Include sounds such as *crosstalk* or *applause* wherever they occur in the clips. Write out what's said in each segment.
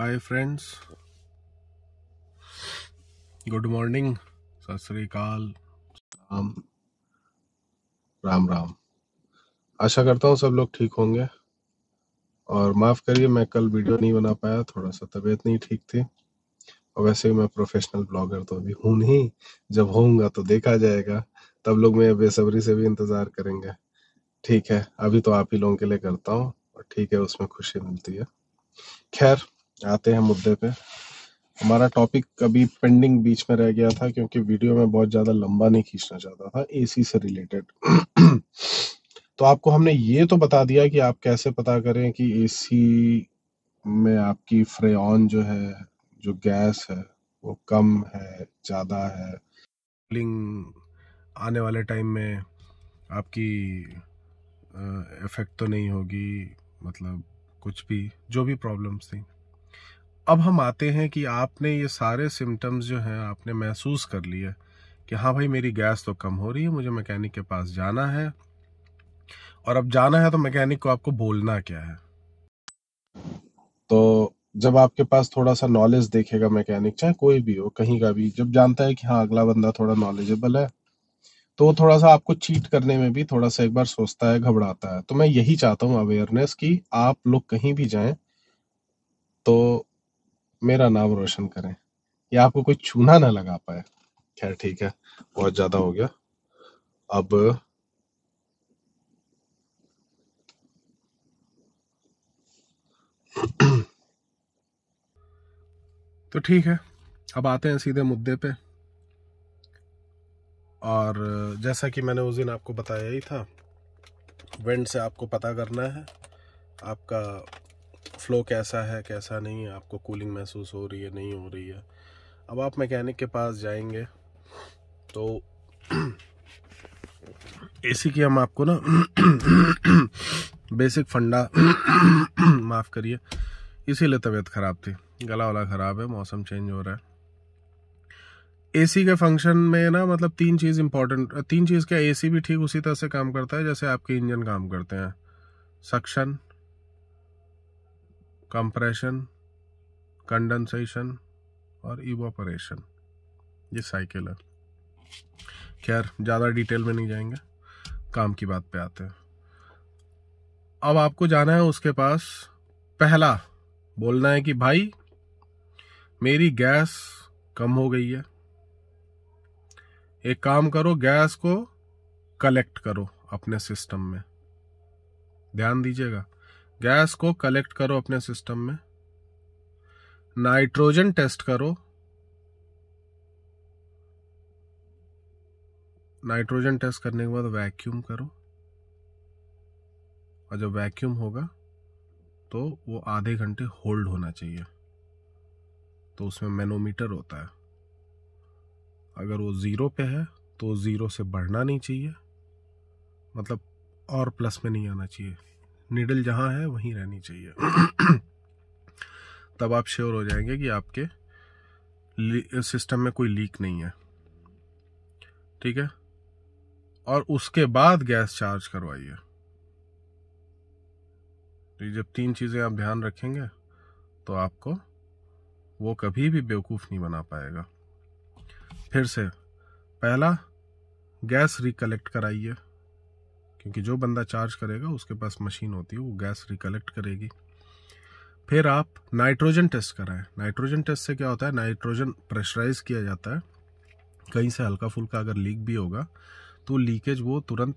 hi friends good morning सत श्रीकाल राम राम राम आशा करता हूँ सब लोग ठीक होंगे और माफ़ करिए मैं कल वीडियो नहीं बना पाया थोड़ा सा तबीयत नहीं ठीक थी और वैसे भी मैं प्रोफेशनल ब्लॉगर तो अभी हूँ नहीं जब होऊंगा तो देखा जाएगा तब लोग मेरे बेसब्री से भी इंतज़ार करेंगे ठीक है अभी तो आप ही लोगों के लिए करता हूँ और ठीक है उसमें खुशी मिलती है खैर आते हैं मुद्दे पे हमारा टॉपिक अभी पेंडिंग बीच में रह गया था क्योंकि वीडियो में बहुत ज्यादा लंबा नहीं खींचना चाहता था एसी से रिलेटेड तो आपको हमने ये तो बता दिया कि आप कैसे पता करें कि एसी में आपकी फ्रेन जो है जो गैस है वो कम है ज़्यादा है कूलिंग आने वाले टाइम में आपकी इफ़ेक्ट तो नहीं होगी मतलब कुछ भी जो भी प्रॉब्लम्स थी अब हम आते हैं कि आपने ये सारे सिम्टम्स जो हैं आपने महसूस कर लिए कि हाँ भाई मेरी गैस तो कम हो रही है मुझे मैकेनिक के पास जाना है और अब जाना है तो मैकेनिक को आपको बोलना क्या है तो जब आपके पास थोड़ा सा नॉलेज देखेगा मैकेनिक चाहे कोई भी हो कहीं का भी जब जानता है कि हाँ अगला बंदा थोड़ा नॉलेजेबल है तो वो थोड़ा सा आपको चीट करने में भी थोड़ा सा एक बार सोचता है घबराता है तो मैं यही चाहता हूँ अवेयरनेस कि आप लोग कहीं भी जाएं तो मेरा नाम रोशन करें या आपको कोई छूना ना लगा पाए खैर ठीक है बहुत ज़्यादा हो गया अब तो ठीक है अब आते हैं सीधे मुद्दे पे और जैसा कि मैंने उस दिन आपको बताया ही था वेंट से आपको पता करना है आपका फ़्लो कैसा है कैसा नहीं है आपको कूलिंग महसूस हो रही है नहीं हो रही है अब आप मैकेनिक के पास जाएंगे तो एसी की हम आपको ना बेसिक फंडा माफ़ करिए इसीलिए तबीयत ख़राब थी गला वाला ख़राब है मौसम चेंज हो रहा है एसी के फंक्शन में ना मतलब तीन चीज़ इंपॉर्टेंट तीन चीज़ क्या एसी भी ठीक उसी तरह से काम करता है जैसे आपके इंजन काम करते हैं सक्शन कंप्रेशन कंडेंसेशन और इवोपरेशन ये साइकिल है खैर ज़्यादा डिटेल में नहीं जाएंगे काम की बात पे आते हैं अब आपको जाना है उसके पास पहला बोलना है कि भाई मेरी गैस कम हो गई है एक काम करो गैस को कलेक्ट करो अपने सिस्टम में ध्यान दीजिएगा गैस को कलेक्ट करो अपने सिस्टम में नाइट्रोजन टेस्ट करो नाइट्रोजन टेस्ट करने के बाद वैक्यूम करो और जब वैक्यूम होगा तो वो आधे घंटे होल्ड होना चाहिए तो उसमें मैनोमीटर होता है अगर वो ज़ीरो पे है तो ज़ीरो से बढ़ना नहीं चाहिए मतलब और प्लस में नहीं आना चाहिए निडल जहाँ है वहीं रहनी चाहिए तब आप श्योर हो जाएंगे कि आपके सिस्टम में कोई लीक नहीं है ठीक है और उसके बाद गैस चार्ज करवाइए तो जब तीन चीज़ें आप ध्यान रखेंगे तो आपको वो कभी भी बेवकूफ़ नहीं बना पाएगा फिर से पहला गैस रिकलेक्ट कराइए क्योंकि जो बंदा चार्ज करेगा उसके पास मशीन होती है वो गैस रिकलेक्ट करेगी फिर आप नाइट्रोजन टेस्ट कराएं नाइट्रोजन टेस्ट से क्या होता है नाइट्रोजन प्रेशराइज किया जाता है कहीं से हल्का फुल्का अगर लीक भी होगा तो लीकेज वो तुरंत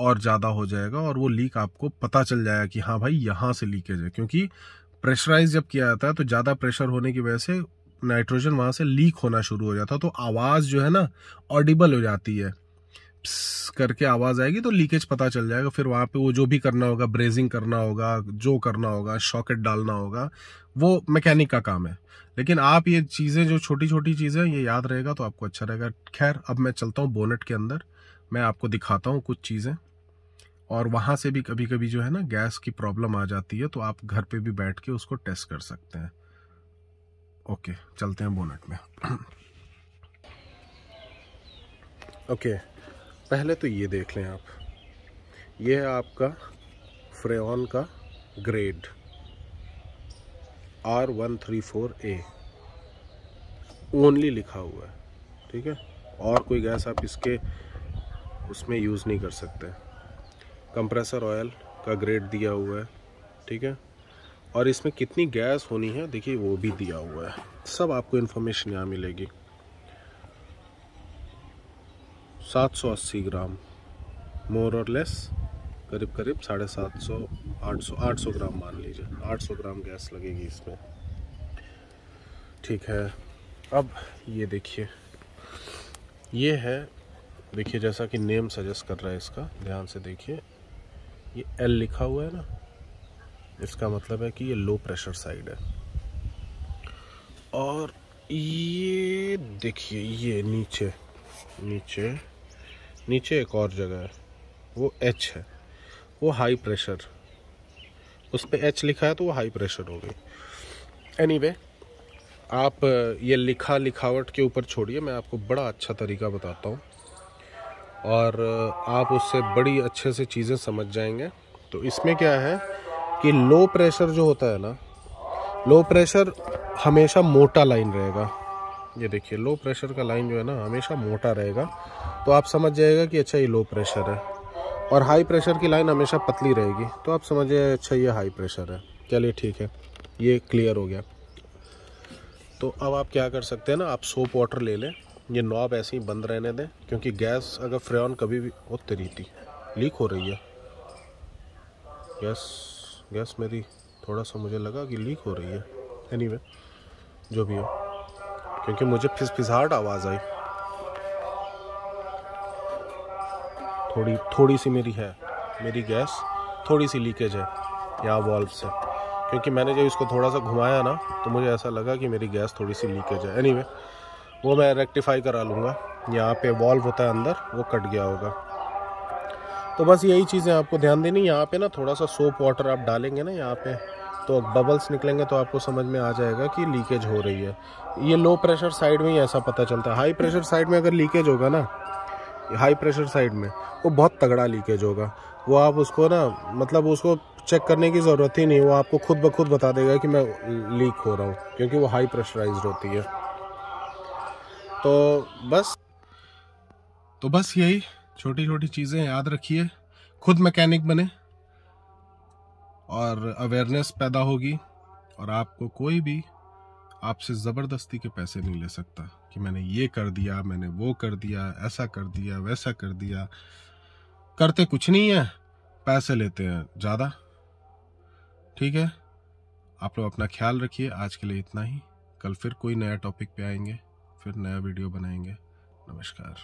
और ज़्यादा हो जाएगा और वो लीक आपको पता चल जाएगा कि हाँ भाई यहाँ से लीकेज है क्योंकि प्रेशराइज जब किया जाता है तो ज़्यादा प्रेशर होने की वजह से नाइट्रोजन वहाँ से लीक होना शुरू हो जाता है तो आवाज़ जो है ना ऑडिबल हो जाती है करके आवाज आएगी तो लीकेज पता चल जाएगा फिर वहां पे वो जो भी करना होगा ब्रेजिंग करना होगा जो करना होगा शॉकेट डालना होगा वो मैकेनिक का काम है लेकिन आप ये चीजें जो छोटी छोटी चीजें ये याद रहेगा तो आपको अच्छा रहेगा खैर अब मैं चलता हूँ बोनेट के अंदर मैं आपको दिखाता हूँ कुछ चीजें और वहाँ से भी कभी कभी जो है ना गैस की प्रॉब्लम आ जाती है तो आप घर पे भी बैठ के उसको टेस्ट कर सकते हैं ओके चलते हैं बोनेट में ओके *clears throat* पहले तो ये देख लें आप ये है आपका फ्रेन का grade R one three four A only लिखा हुआ है ठीक है और कोई गैस आप इसके उसमें यूज़ नहीं कर सकते कंप्रेसर ऑयल का ग्रेड दिया हुआ है ठीक है और इसमें कितनी गैस होनी है देखिए वो भी दिया हुआ है सब आपको इन्फॉर्मेशन यहाँ मिलेगी 780 ग्राम मोर और लेस करीब करीब साढ़े सात सौ आठ सौ आठ सौ ग्राम मान लीजिए आठ सौ ग्राम गैस लगेगी इसमें ठीक है अब ये देखिए ये है देखिए जैसा कि नेम सजेस्ट कर रहा है इसका ध्यान से देखिए ये एल लिखा हुआ है ना इसका मतलब है कि ये लो प्रेशर साइड है और ये देखिए ये नीचे नीचे नीचे एक और जगह है वो एच है वो हाई प्रेशर उस पर एच लिखा है तो वो हाई प्रेशर हो गई एनी anyway, आप ये लिखा लिखावट के ऊपर छोड़िए मैं आपको बड़ा अच्छा तरीका बताता हूँ और आप उससे बड़ी अच्छे से चीज़ें समझ जाएंगे तो इसमें क्या है कि लो प्रेशर जो होता है ना लो प्रेशर हमेशा मोटा लाइन रहेगा ये देखिए लो प्रेशर का लाइन जो है ना हमेशा मोटा रहेगा तो आप समझ जाएगा कि अच्छा ये लो प्रेशर है और हाई प्रेशर की लाइन हमेशा पतली रहेगी तो आप समझिए अच्छा ये हाई प्रेशर है चलिए ठीक है ये क्लियर हो गया तो अब आप क्या कर सकते हैं ना आप सोप वाटर ले लें ये नॉब ऐसे ही बंद रहने दें क्योंकि गैस अगर फ्रेन कभी भी होती तेरी थी लीक हो रही है गैस गैस मेरी थोड़ा सा मुझे लगा कि लीक हो रही है एनीवे anyway, जो भी हो क्योंकि मुझे फिसफिसाहट आवाज़ आई थोड़ी थोड़ी सी मेरी है मेरी गैस थोड़ी सी लीकेज है यहाँ वॉल्व से क्योंकि मैंने जब इसको थोड़ा सा घुमाया ना तो मुझे ऐसा लगा कि मेरी गैस थोड़ी सी लीकेज है एनीवे anyway, वो मैं रेक्टिफाई करा लूँगा यहाँ पे वॉल्व होता है अंदर वो कट गया होगा तो बस यही चीज़ें आपको ध्यान देनी यहाँ पे ना थोड़ा सा सोप वाटर आप डालेंगे ना यहाँ पे तो बबल्स निकलेंगे तो आपको समझ में आ जाएगा कि लीकेज हो रही है ये लो प्रेशर साइड में ही ऐसा पता चलता है हाई प्रेशर साइड में अगर लीकेज होगा ना हाई प्रेशर साइड में वो बहुत तगड़ा लीकेज होगा वो आप उसको ना मतलब उसको चेक करने की ज़रूरत ही नहीं वो आपको खुद ब खुद बता देगा कि मैं लीक हो रहा हूँ क्योंकि वो हाई प्रेशराइज होती है तो बस तो बस यही छोटी छोटी चीज़ें याद रखिए खुद मैकेनिक बने और अवेयरनेस पैदा होगी और आपको कोई भी आपसे ज़बरदस्ती के पैसे नहीं ले सकता कि मैंने ये कर दिया मैंने वो कर दिया ऐसा कर दिया वैसा कर दिया करते कुछ नहीं है पैसे लेते हैं ज़्यादा ठीक है आप लोग अपना ख्याल रखिए आज के लिए इतना ही कल फिर कोई नया टॉपिक पे आएंगे फिर नया वीडियो बनाएंगे नमस्कार